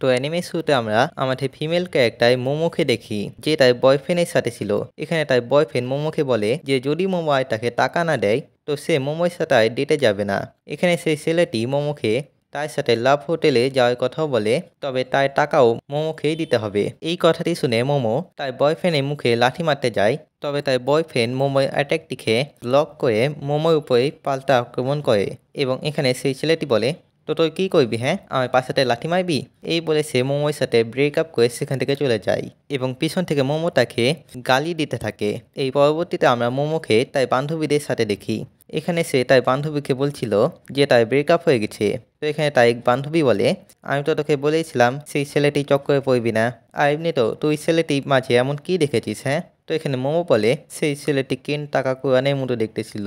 তো অ্যানিমে শুতে আমরা আমাদের ফিমেল ক্যারেক্টার মোমোকে দেখি যে তার বয়ফ্রেন্ডের সাথে ছিল এখানে তার বয়ফ্রেন্ড মোমোকে বলে যে যদি মোমো আর তাকে টাকা না দেয় তো সে মোমোর সাথে আর ডেটে যাবে না এখানে সেই ছেলেটি মোমোকে তার সাথে লাভ হোটেলে যাওয়ার কথাও বলে তবে তার টাকাও মোমোকেই দিতে হবে এই কথাটি শুনে মোমো তার বয়ফ্রেন্ডের মুখে লাঠি মারতে যায় তবে তার বয়ফ্রেন্ড মোমোর অ্যাট্যাকটিকে ব্লক করে মোমোর উপরে পাল্টা আক্রমণ করে এবং এখানে সেই ছেলেটি বলে তো তুই কী করবি হ্যাঁ আমার পাশাতে লাঠি মারবি এই বলে সে মোমোর সাথে ব্রেক আপ করে সেখান থেকে চলে যায় এবং পিছন থেকে মোমো তাকে গালি দিতে থাকে এই পরবর্তীতে আমরা মোমো খেয়ে তাই বান্ধবীদের সাথে দেখি এখানে সে তার বান্ধবীকে বলছিল যে তার ব্রেকআপ হয়ে গেছে তো এখানে তাই এক বান্ধবী বলে আমি তো তোকে বলেছিলাম সেই ছেলেটি চক্করে পড়বি না আর এমনি তো তুই ছেলেটি মাঝে এমন কি দেখেছিস হ্যাঁ তো এখানে মোমো বলে সেই ছেলেটি কেন টাকা কোরআনের মতো দেখতেছিল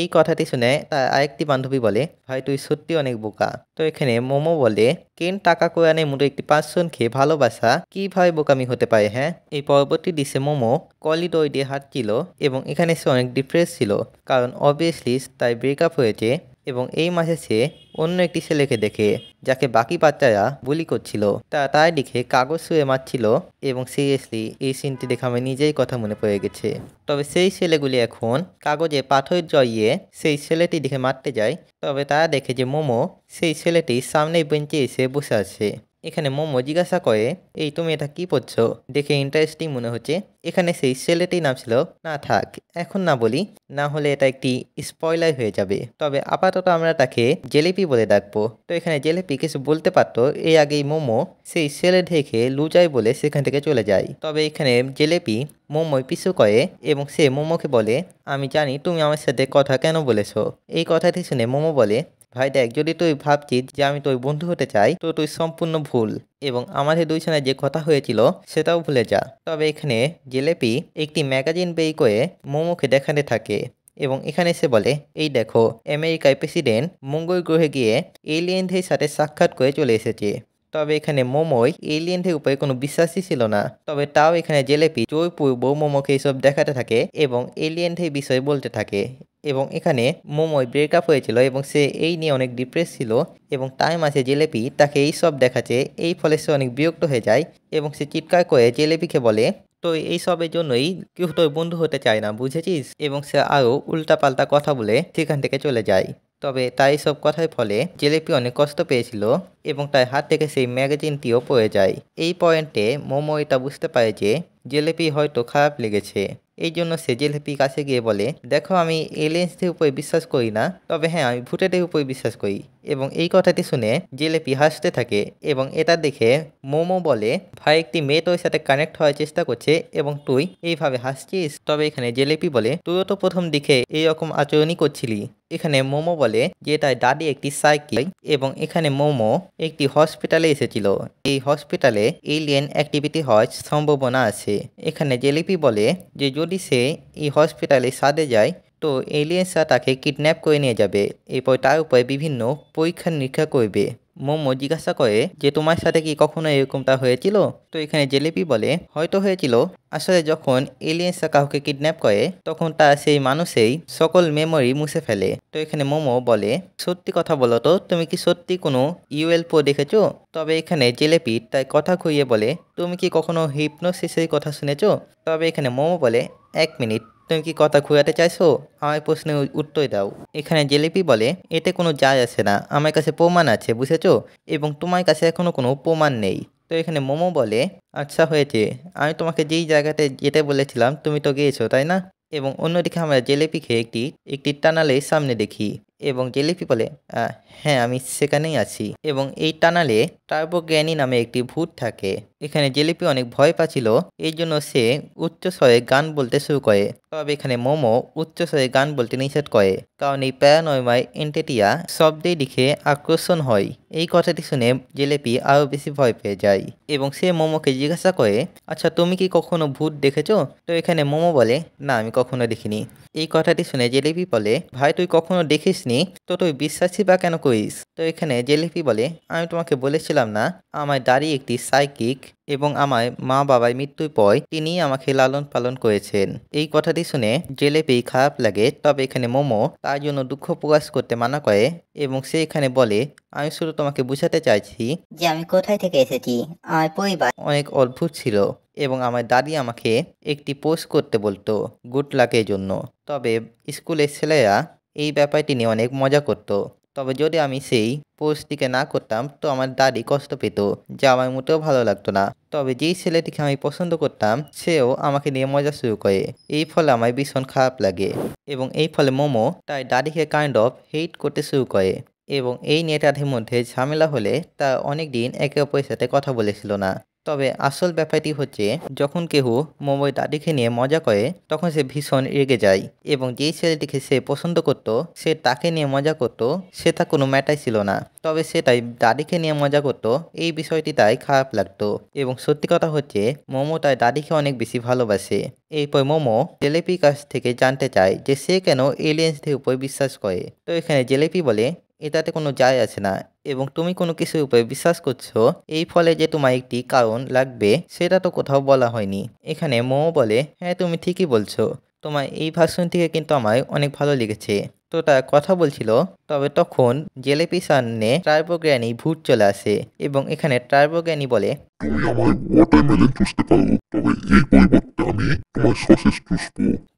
এই কথাটি শুনে তার আরেকটি বান্ধবী বলে ভাই তুই সত্যি অনেক বোকা তো এখানে মোমো বলে কেন টাকা কোয়ানে মতো একটি খেয়ে ভালোবাসা ভাই বোকামি হতে পারে হ্যাঁ এই পরবর্তী দিশে মোমো কলিডোয় দিয়ে হাঁটছিল এবং এখানে সে অনেক ডিপ্রেস ছিল কারণ অবভিয়াসলি তাই ব্রেকআপ হয়েছে এবং এই মাসে সে অন্য একটি ছেলেকে দেখে যাকে বাকি বাচ্চারা বলি করছিল তা তাই লিখে কাগজ শুয়ে মারছিল এবং সিরিয়াসলি এই সিনটি দেখে আমার নিজেই কথা মনে পড়ে গেছে তবে সেই ছেলেগুলি এখন কাগজে পাথর জড়িয়ে সেই ছেলেটি দেখে মারতে যায় তবে তারা দেখে যে মোমো সেই ছেলেটি সামনে বেঞ্চে এসে বসে আছে এখানে মোমো জিজ্ঞাসা করে এই তুমি এটা কি পড়ছো দেখে ইন্টারেস্টিং মনে হচ্ছে এখানে সেই ছেলেটির নাম ছিল না থাক এখন না বলি না হলে এটা একটি স্পয়লার হয়ে যাবে তবে আপাতত আমরা তাকে জেলেপি বলে ডাকবো তো এখানে জেলেপি কিছু বলতে পারতো এই আগেই মোমো সেই ছেলে ঢেকে লুজাই বলে সেখান থেকে চলে যায় তবে এখানে জেলেপি মোমোই পিছু করে এবং সে মোমোকে বলে আমি জানি তুমি আমার সাথে কথা কেন বলেছো এই কথাটি শুনে মোমো বলে ভাই দেখ যদি তুই ভাবছিস যে আমি তোর বন্ধু হতে চাই তো তুই সম্পূর্ণ ভুল এবং আমাদের দুইজনের যে কথা হয়েছিল সেটাও ভুলে যা তবে এখানে জেলেপি একটি ম্যাগাজিন বেই করে মোমোকে দেখাতে থাকে এবং এখানে সে বলে এই দেখো আমেরিকায় প্রেসিডেন্ট মঙ্গল গ্রহে গিয়ে এলিয়েনদের সাথে সাক্ষাৎ করে চলে এসেছে তবে এখানে মোমোই এলিয়েনদের উপরে কোনো বিশ্বাসই ছিল না তবে তাও এখানে জেলেপি জয়পুর বউ মোমোকে এইসব দেখাতে থাকে এবং এলিয়েনদের বিষয়ে বলতে থাকে এবং এখানে মোমোয় ব্রেকআপ হয়েছিল এবং সে এই নিয়ে অনেক ডিপ্রেস ছিল এবং তাই আছে জেলেপি তাকে এই সব দেখাচ্ছে এই ফলে সে অনেক বিরক্ত হয়ে যায় এবং সে চিৎকার করে জেলেপিকে বলে তো এই সবের জন্যই কেউ তোর বন্ধু হতে চায় না বুঝেছিস এবং সে আরও উল্টাপাল্টা কথা বলে সেখান থেকে চলে যায় তবে তাই সব কথার ফলে জেলেপি অনেক কষ্ট পেয়েছিল এবং তার হাত থেকে সেই ম্যাগাজিনটিও পড়ে যায় এই পয়েন্টে মোমো এটা বুঝতে পারে যে জেলেপি হয়তো খারাপ লেগেছে এই জন্য সে জেলেপি কাছে গিয়ে বলে দেখো আমি এলিয়েন্সদের উপরে বিশ্বাস করি না তবে হ্যাঁ আমি ভুটেদের উপরে বিশ্বাস করি এবং এই কথাটি শুনে জিলেপি হাসতে থাকে এবং এটা দেখে মোমো বলে ভাই একটি মেয়ে তোর সাথে কানেক্ট হওয়ার চেষ্টা করছে এবং তুই এইভাবে হাসছিস তবে এখানে জেলেপি বলে তুইও তো প্রথম দিকে এইরকম আচরণই করছিলি এখানে মোমো বলে যে তার দাদি একটি সাইকেল এবং এখানে মোমো একটি হসপিটালে এসেছিল এই হসপিটালে এলিয়েন অ্যাক্টিভিটি হওয়ার সম্ভাবনা আছে এখানে জেলিপি বলে যে যদি সে এই হসপিটালে সাদে যায় তো এলিয়েন্সরা তাকে কিডন্যাপ করে নিয়ে যাবে এরপর তার উপরে বিভিন্ন পরীক্ষা নিরীক্ষা করবে মোমো জিজ্ঞাসা করে যে তোমার সাথে কি কখনো এরকমটা হয়েছিল তো এখানে জেলেপি বলে হয়তো হয়েছিল আসলে যখন এলিয়েন্সরা কাউকে কিডন্যাপ করে তখন তা সেই মানুষেই সকল মেমোরি মুছে ফেলে তো এখানে মোমো বলে সত্যি কথা বলো তো তুমি কি সত্যি কোনো ইউএলপো দেখেছো তবে এখানে জেলেপি তাই কথা খুঁইয়ে বলে তুমি কি কখনো হিপনোসিসের কথা শুনেছো তবে এখানে মোমো বলে এক মিনিট তুমি কি কথা খুঁড়াতে চাইছো আমায় প্রশ্নের উত্তর দাও এখানে জেলিপি বলে এতে কোনো যায় আসে না আমার কাছে প্রমাণ আছে বুঝেছো এবং তোমার কাছে এখনও কোনো প্রমাণ নেই তো এখানে মোমো বলে আচ্ছা হয়েছে আমি তোমাকে যেই জায়গাতে যেতে বলেছিলাম তুমি তো গিয়েছো তাই না এবং অন্যদিকে আমরা জেলেপি খেয়ে একটি একটি টানালের সামনে দেখি এবং জেলিপি বলে হ্যাঁ আমি সেখানেই আছি এবং এই টানালে টার্বোগ্যানি নামে একটি ভূত থাকে এখানে জেলিপি অনেক ভয় পাচ্ছিল এই জন্য সে উচ্চ স্বরে গান বলতে শুরু করে তবে এখানে মোমো উচ্চ স্বরে গান বলতে নিষেধ করে কারণ এই প্যারানয়মায় এন্টেটিয়া শব্দের দিকে আকর্ষণ হয় এই কথাটি শুনে জেলেপি আরও বেশি ভয় পেয়ে যায় এবং সে মোমোকে জিজ্ঞাসা করে আচ্ছা তুমি কি কখনো ভূত দেখেছো তো এখানে মোমো বলে না আমি কখনো দেখিনি এই কথাটি শুনে জেলেপি বলে ভাই তুই কখনো দেখিস নি তো তুই বিশ্বাসী বা কেন করিস তো এখানে জেলিপি বলে আমি তোমাকে বলেছিলাম না আমার দাড়ি একটি সাইকিক এবং আমার মা বাবার মৃত্যুর পর তিনি আমাকে লালন পালন করেছেন এই কথাটি শুনে জেলেপি খারাপ লাগে তবে এখানে মোমো তার জন্য দুঃখ প্রকাশ করতে মানা করে এবং সে এখানে বলে আমি শুধু তোমাকে বুঝাতে চাইছি যে আমি কোথায় থেকে এসেছি আমার পরিবার অনেক অদ্ভুত ছিল এবং আমার দাদি আমাকে একটি পোস্ট করতে বলতো গুড লাকের জন্য তবে স্কুলের ছেলেরা এই ব্যাপারটি নিয়ে অনেক মজা করত তবে যদি আমি সেই পোস্টটিকে না করতাম তো আমার দাদি কষ্ট পেত যা আমার মোটেও ভালো লাগতো না তবে যেই ছেলেটিকে আমি পছন্দ করতাম সেও আমাকে নিয়ে মজা শুরু করে এই ফলে আমার ভীষণ খারাপ লাগে এবং এই ফলে মোমো তাই দাদিকে কাইন্ড অফ হেট করতে শুরু করে এবং এই নেতাদের মধ্যে ঝামেলা হলে তা অনেক দিন একে অপরের সাথে কথা বলেছিল না তবে আসল ব্যাপারটি হচ্ছে যখন কেহ মোমোয় দাদিকে নিয়ে মজা করে তখন সে ভীষণ রেগে যায় এবং যেই ছেলেটিকে সে পছন্দ করত সে তাকে নিয়ে মজা করত সে তা কোনো ম্যাটাই ছিল না তবে সেটাই দাদিকে নিয়ে মজা করত এই বিষয়টি তাই খারাপ লাগতো এবং সত্যি কথা হচ্ছে মোমো তাই দাদিকে অনেক বেশি ভালোবাসে এরপর মোমো জেলেপির কাছ থেকে জানতে চায় যে সে কেন এলিয়েন্সদের উপর বিশ্বাস করে তো এখানে জেলেপি বলে এটাতে কোনো যায় আছে না এবং তুমি কোনো কিছুর উপরে বিশ্বাস করছো এই ফলে যে তোমার একটি কারণ লাগবে সেটা তো কোথাও বলা হয়নি এখানে মো বলে হ্যাঁ তুমি ঠিকই বলছো তোমার এই ভাষণ থেকে কিন্তু আমার অনেক ভালো লেগেছে তো তার কথা বলছিল তবে তখন জেলেপি সামনে ট্রাইবোগ্রানি ভূত চলে আসে এবং এখানে ট্রাইবোগ্রানি বলে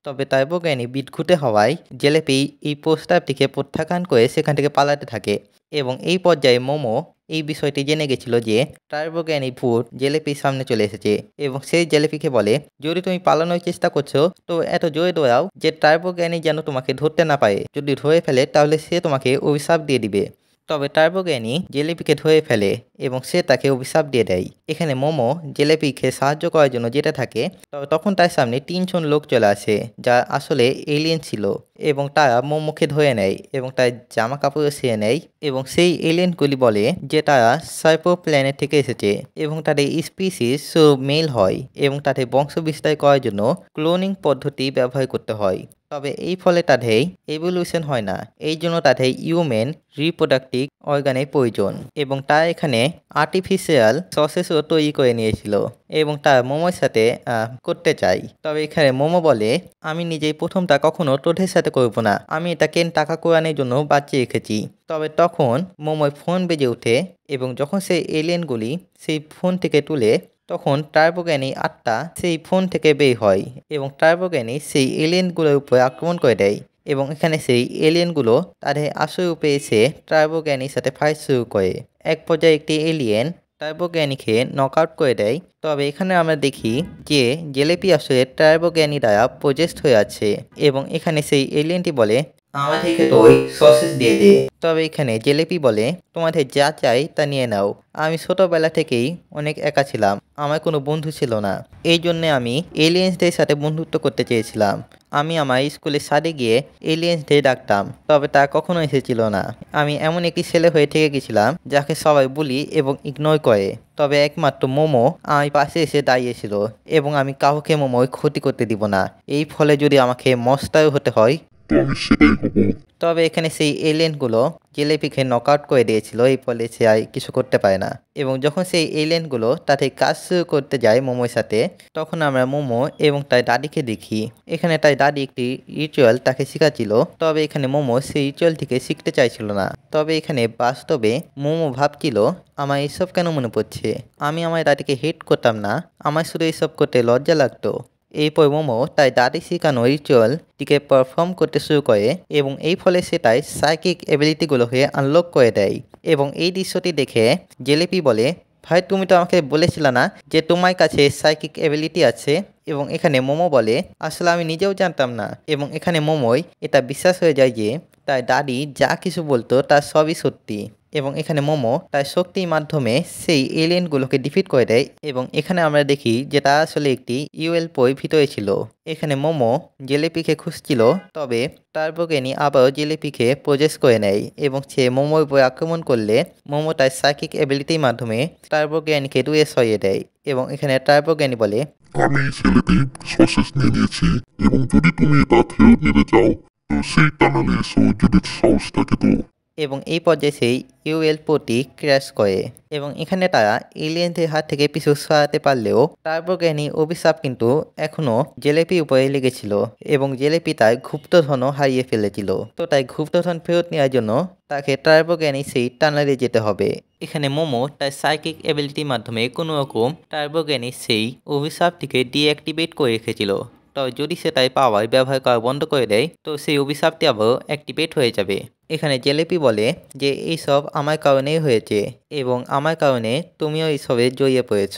তবে এই বিট আমি বিটঘুটে হওয়ায় জেলেপি এই প্রস্তাবটিকে প্রত্যাখ্যান করে সেখান থেকে পালাতে থাকে এবং এই পর্যায়ে মোমো এই বিষয়টি জেনে গেছিল যে ট্রাইবোগ্যানি ফুড জেলেপির সামনে চলে এসেছে এবং সেই জেলেপিকে বলে যদি তুমি পালানোর চেষ্টা করছো তো এত জোরে দৌড়াও যে ট্রাইবোগ্যানি যেন তোমাকে ধরতে না পায় যদি ধরে ফেলে তাহলে সে তোমাকে অভিশাপ দিয়ে দিবে তবে টার্বোগ্যানি জেলেপিকে ধুয়ে ফেলে এবং সে তাকে অভিশাপ দিয়ে দেয় এখানে মোমো জেলেপিকে সাহায্য করার জন্য যেতে থাকে তবে তখন তার সামনে তিনজন লোক চলে আসে যা আসলে এলিয়েন ছিল এবং তারা মোমোকে ধরে নেয় এবং তার জামা কাপড়ও সেরে নেয় এবং সেই এলিয়েনগুলি বলে যে তারা সাইপো প্ল্যানেট থেকে এসেছে এবং তাদের স্পিসিস মেল হয় এবং তাদের বংশ বিস্তার করার জন্য ক্লোনিং পদ্ধতি ব্যবহার করতে হয় তবে এই ফলে তাদের এভলিউশন হয় না এই জন্য তাদের ইউমেন রিপ্রোডাক্টিভ অর্গানের প্রয়োজন এবং তা এখানে আর্টিফিশিয়াল সসেসও তৈরি করে নিয়েছিল এবং তা মোমোর সাথে করতে চাই তবে এখানে মোমো বলে আমি নিজেই প্রথমটা কখনো তোদের সাথে করব না আমি এটা কেন টাকা কোরআনের জন্য বাঁচিয়ে রেখেছি তবে তখন মোমোয় ফোন বেজে ওঠে এবং যখন সেই এলিয়েনগুলি সেই ফোন থেকে তুলে তখন টার্বোগ্যানি আত্মা সেই ফোন থেকে বের হয় এবং টার্বোগ্যানি সেই এলিয়েনগুলোর উপরে আক্রমণ করে দেয় এবং এখানে সেই এলিয়েনগুলো তাদের আশ্রয় রূপে এসে টার্বোগ্যানির সাথে ফাইট শুরু করে এক পর্যায়ে একটি এলিয়েন টার্বোগ্যানিকে নক আউট করে দেয় তবে এখানে আমরা দেখি যে জেলেপি আসলে টার্বোগ্যানি দ্বারা প্রজেস্ট হয়ে আছে এবং এখানে সেই এলিয়েনটি বলে আমাদেরকে সসেস দিয়ে দে তবে এখানে জেলেপি বলে তোমাদের যা চাই তা নিয়ে নাও আমি ছোটবেলা থেকেই অনেক একা ছিলাম আমার কোনো বন্ধু ছিল না এই জন্যে আমি এলিয়েন্সদের সাথে বন্ধুত্ব করতে চেয়েছিলাম আমি আমার স্কুলের সাথে গিয়ে ডে ডাকতাম তবে তা কখনো এসেছিল না আমি এমন একটি ছেলে হয়ে থেকে গেছিলাম যাকে সবাই বলি এবং ইগনোর করে তবে একমাত্র মোমো আমি পাশে এসে দাঁড়িয়েছিল এবং আমি কাউকে মোমোয় ক্ষতি করতে দিব না এই ফলে যদি আমাকে মস্তায় হতে হয় তবে এখানে সেই এলিয়েনগুলো জেলেপিকে নক আউট করে দিয়েছিল এই ফলে সে আর কিছু করতে পারে না এবং যখন সেই এলিয়েনগুলো তাতে কাজ শুরু করতে যায় মোমোর সাথে তখন আমরা মোমো এবং তার দাদিকে দেখি এখানে তার দাদি একটি রিচুয়াল তাকে শেখাচ্ছিল তবে এখানে মোমো সেই রিচুয়াল থেকে শিখতে চাইছিল না তবে এখানে বাস্তবে মোমো ভাবছিল আমার এইসব কেন মনে পড়ছে আমি আমার দাদিকে হেট করতাম না আমার শুধু এইসব করতে লজ্জা লাগতো এই পর মোমো তাই দাদি শেখানো রিচুয়ালটিকে পারফর্ম করতে শুরু করে এবং এই ফলে সেটাই সাইকিক অ্যাবিলিটিগুলোকে আনলক করে দেয় এবং এই দৃশ্যটি দেখে জেলেপি বলে ভাই তুমি তো আমাকে বলেছিলে না যে তোমার কাছে সাইকিক অ্যাবিলিটি আছে এবং এখানে মোমো বলে আসলে আমি নিজেও জানতাম না এবং এখানে মোমোই এটা বিশ্বাস হয়ে যায় যে তাই দাদি যা কিছু বলতো তা সবই সত্যি এবং এখানে মোমো তার শক্তির মাধ্যমে সেই এলিয়েনগুলোকে ডিফিট করে দেয় এবং এখানে আমরা দেখি যে তা আসলে একটি ইউএল পই ভিতরে ছিল এখানে মোমো জেলেপিকে খুঁজছিল তবে টার্বোগেনি আবারও জেলেপিকে প্রজেস করে নেয় এবং সে মোমোর উপর আক্রমণ করলে মোমো তার সাইকিক অ্যাবিলিটির মাধ্যমে টার্বোগ্যানকে দূরে সরিয়ে দেয় এবং এখানে টার্বোগ্যানি বলে আমি ছেলেটি সসেস নিয়ে নিয়েছি এবং যদি তুমি তা ফেরত নিতে চাও তো সেই টানালে এসো যদি সাহস থাকে তো এবং এই পর্যায়ে সেই ইউএলপোটি ক্র্যাশ করে এবং এখানে তারা এলিয়েনদের হাত থেকে পিছু সরাতে পারলেও টার্বোজ্ঞানী অভিশাপ কিন্তু এখনও জেলেপি উপরে লেগেছিল এবং জেলেপি তার গুপ্তধনও হারিয়ে ফেলেছিল তো তাই গুপ্তধন ফেরত নেওয়ার জন্য তাকে টার্বোজ্ঞানী সেই টানারে যেতে হবে এখানে মোমো তার সাইকিক অ্যাবিলিটির মাধ্যমে কোনো রকম টার্বোজ্ঞানী সেই অভিশাপটিকে ডিঅ্যাক্টিভেট করে রেখেছিল তবে যদি সে তাই পাওয়ার ব্যবহার করা বন্ধ করে দেয় তো সেই অভিশাপটি আবারও অ্যাক্টিভেট হয়ে যাবে এখানে জেলেপি বলে যে এই সব আমার কারণেই হয়েছে এবং আমার কারণে তুমিও এই সবে জড়িয়ে পড়েছ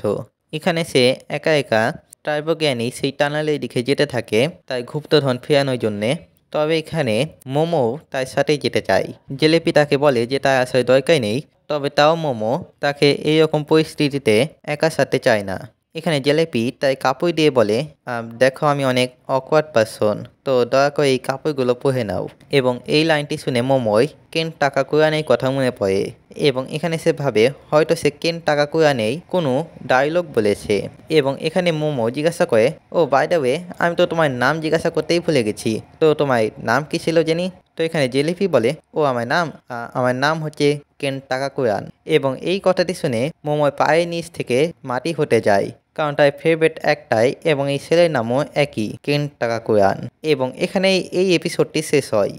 এখানে সে একা একা ট্রাইবজ্ঞানী সেই টানালে দিকে যেতে থাকে তাই গুপ্তধন ফেরানোর জন্যে তবে এখানে মোমো তার সাথে যেতে চায় জেলেপি তাকে বলে যে তার আসার দরকার নেই তবে তাও মোমো তাকে এই রকম পরিস্থিতিতে একা সাথে চায় না এখানে জেলেপি তাই কাপড় দিয়ে বলে দেখো আমি অনেক অকওয়ার্ড পারসন তো দয়া করে এই কাপড়গুলো পরে নাও এবং এই লাইনটি শুনে মোময় কেন টাকা নেই কথা মনে পড়ে এবং এখানে সে ভাবে হয়তো সে কেন টাকা নেই কোনো ডায়লগ বলেছে এবং এখানে মোমো জিজ্ঞাসা করে ও বাই দ্য ওয়ে আমি তো তোমার নাম জিজ্ঞাসা করতেই ভুলে গেছি তো তোমার নাম কি ছিল জানি তো এখানে জেলিফি বলে ও আমার নাম আমার নাম হচ্ছে কেন টাকা কুয়ান এবং এই কথাটি শুনে মোমোর পায়ের নিচ থেকে মাটি হতে যায় কারণ তার ফেভারিট একটাই এবং এই ছেলের নামও একই কেন টাকা টাকাকুয়ান এবং এখানেই এই এপিসোডটি শেষ হয়